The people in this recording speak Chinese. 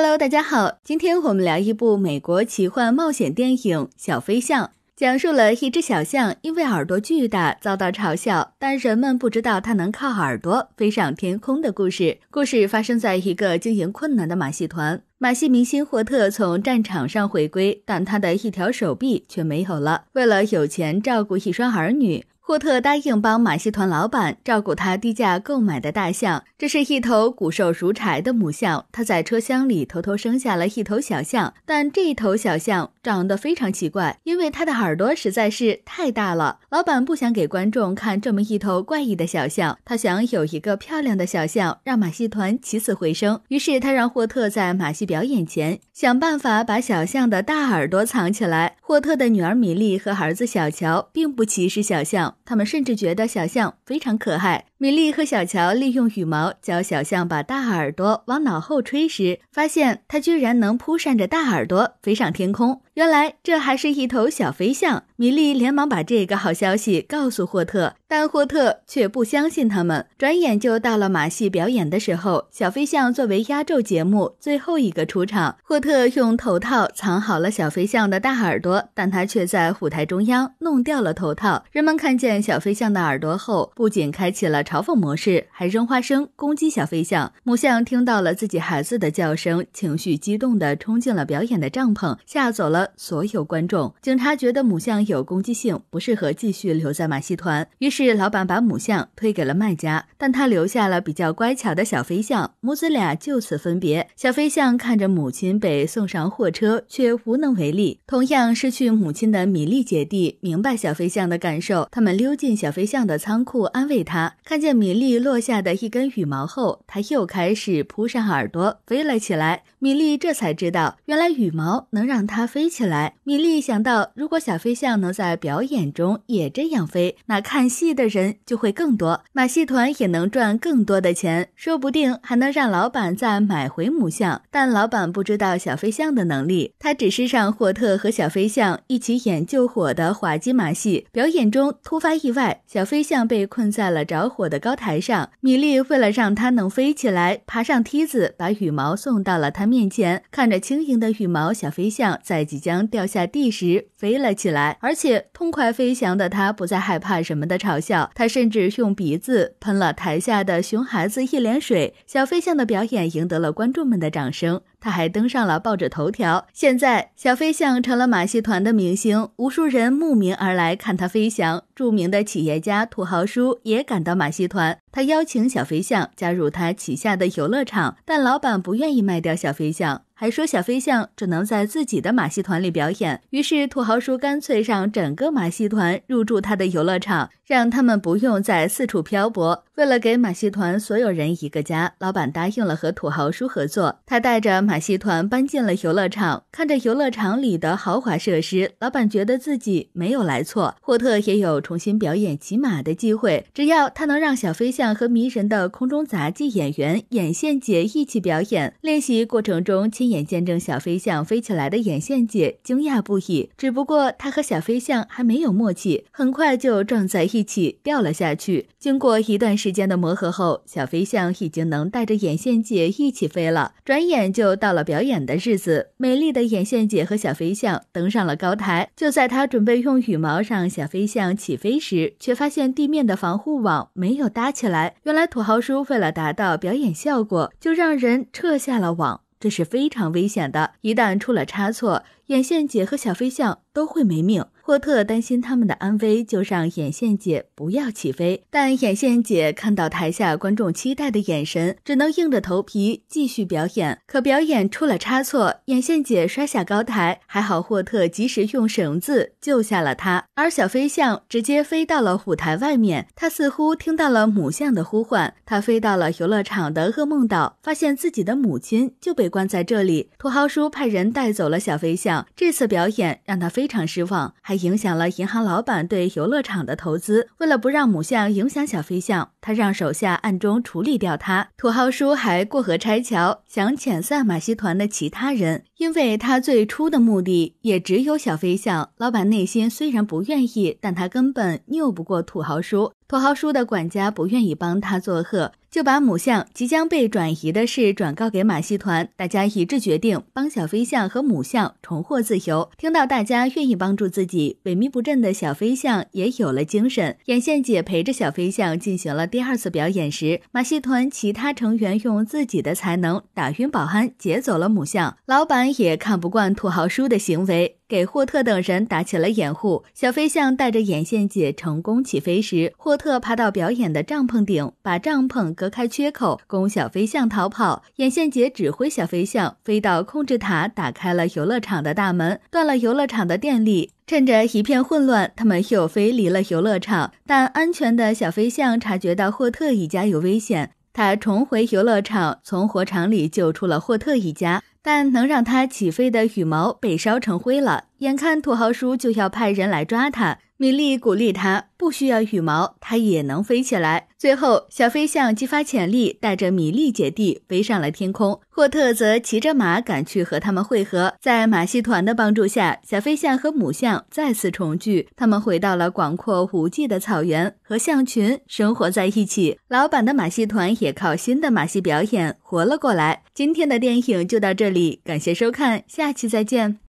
Hello，大家好，今天我们聊一部美国奇幻冒险电影《小飞象》，讲述了一只小象因为耳朵巨大遭到嘲笑，但人们不知道它能靠耳朵飞上天空的故事。故事发生在一个经营困难的马戏团，马戏明星霍特从战场上回归，但他的一条手臂却没有了。为了有钱照顾一双儿女。霍特答应帮马戏团老板照顾他低价购买的大象。这是一头骨瘦如柴的母象，他在车厢里偷偷生下了一头小象。但这一头小象长得非常奇怪，因为它的耳朵实在是太大了。老板不想给观众看这么一头怪异的小象，他想有一个漂亮的小象让马戏团起死回生。于是他让霍特在马戏表演前想办法把小象的大耳朵藏起来。霍特的女儿米莉和儿子小乔并不歧视小象。他们甚至觉得小象非常可爱。米莉和小乔利用羽毛教小象把大耳朵往脑后吹时，发现它居然能扑扇着大耳朵飞上天空。原来这还是一头小飞象。米莉连忙把这个好消息告诉霍特，但霍特却不相信他们。转眼就到了马戏表演的时候，小飞象作为压轴节目最后一个出场。霍特用头套藏好了小飞象的大耳朵，但他却在舞台中央弄掉了头套。人们看见小飞象的耳朵后，不仅开启了。嘲讽模式，还扔花生攻击小飞象。母象听到了自己孩子的叫声，情绪激动地冲进了表演的帐篷，吓走了所有观众。警察觉得母象有攻击性，不适合继续留在马戏团，于是老板把母象推给了卖家，但他留下了比较乖巧的小飞象。母子俩就此分别。小飞象看着母亲被送上货车，却无能为力。同样失去母亲的米粒姐弟明白小飞象的感受，他们溜进小飞象的仓库安慰他，看。看见米粒落下的一根羽毛后，它又开始扑上耳朵飞了起来。米粒这才知道，原来羽毛能让它飞起来。米粒想到，如果小飞象能在表演中也这样飞，那看戏的人就会更多，马戏团也能赚更多的钱，说不定还能让老板再买回母象。但老板不知道小飞象的能力，他只是让霍特和小飞象一起演救火的滑稽马戏。表演中突发意外，小飞象被困在了着火。的高台上，米粒为了让它能飞起来，爬上梯子，把羽毛送到了它面前。看着轻盈的羽毛，小飞象在即将掉下地时飞了起来，而且痛快飞翔的它不再害怕什么的嘲笑。它甚至用鼻子喷了台下的熊孩子一脸水。小飞象的表演赢得了观众们的掌声。他还登上了报纸头条。现在，小飞象成了马戏团的明星，无数人慕名而来看它飞翔。著名的企业家土豪叔也赶到马戏团。他邀请小飞象加入他旗下的游乐场，但老板不愿意卖掉小飞象，还说小飞象只能在自己的马戏团里表演。于是土豪叔干脆让整个马戏团入住他的游乐场，让他们不用再四处漂泊。为了给马戏团所有人一个家，老板答应了和土豪叔合作。他带着马戏团搬进了游乐场，看着游乐场里的豪华设施，老板觉得自己没有来错。霍特也有重新表演骑马的机会，只要他能让小飞。想和迷人的空中杂技演员眼线姐一起表演，练习过程中亲眼见证小飞象飞起来的眼线姐惊讶不已。只不过她和小飞象还没有默契，很快就撞在一起掉了下去。经过一段时间的磨合后，小飞象已经能带着眼线姐一起飞了。转眼就到了表演的日子，美丽的眼线姐和小飞象登上了高台。就在她准备用羽毛让小飞象起飞时，却发现地面的防护网没有搭起。来，原来土豪叔为了达到表演效果，就让人撤下了网，这是非常危险的，一旦出了差错。眼线姐和小飞象都会没命，霍特担心他们的安危，就让眼线姐不要起飞。但眼线姐看到台下观众期待的眼神，只能硬着头皮继续表演。可表演出了差错，眼线姐摔下高台，还好霍特及时用绳子救下了她。而小飞象直接飞到了舞台外面，他似乎听到了母象的呼唤，他飞到了游乐场的噩梦岛，发现自己的母亲就被关在这里。土豪叔派人带走了小飞象。这次表演让他非常失望，还影响了银行老板对游乐场的投资。为了不让母象影响小飞象，他让手下暗中处理掉它。土豪叔还过河拆桥，想遣散马戏团的其他人，因为他最初的目的也只有小飞象。老板内心虽然不愿意，但他根本拗不过土豪叔。土豪叔的管家不愿意帮他作客。就把母象即将被转移的事转告给马戏团，大家一致决定帮小飞象和母象重获自由。听到大家愿意帮助自己，萎靡不振的小飞象也有了精神。眼线姐陪着小飞象进行了第二次表演时，马戏团其他成员用自己的才能打晕保安，劫走了母象。老板也看不惯土豪叔的行为。给霍特等人打起了掩护，小飞象带着眼线姐成功起飞时，霍特爬到表演的帐篷顶，把帐篷隔开缺口，供小飞象逃跑。眼线姐指挥小飞象飞到控制塔，打开了游乐场的大门，断了游乐场的电力。趁着一片混乱，他们又飞离了游乐场。但安全的小飞象察觉到霍特一家有危险，他重回游乐场，从火场里救出了霍特一家。但能让它起飞的羽毛被烧成灰了，眼看土豪叔就要派人来抓他。米莉鼓励他，不需要羽毛，他也能飞起来。最后，小飞象激发潜力，带着米莉姐弟飞上了天空。霍特则骑着马赶去和他们会合。在马戏团的帮助下，小飞象和母象再次重聚，他们回到了广阔无际的草原，和象群生活在一起。老版的马戏团也靠新的马戏表演活了过来。今天的电影就到这里，感谢收看，下期再见。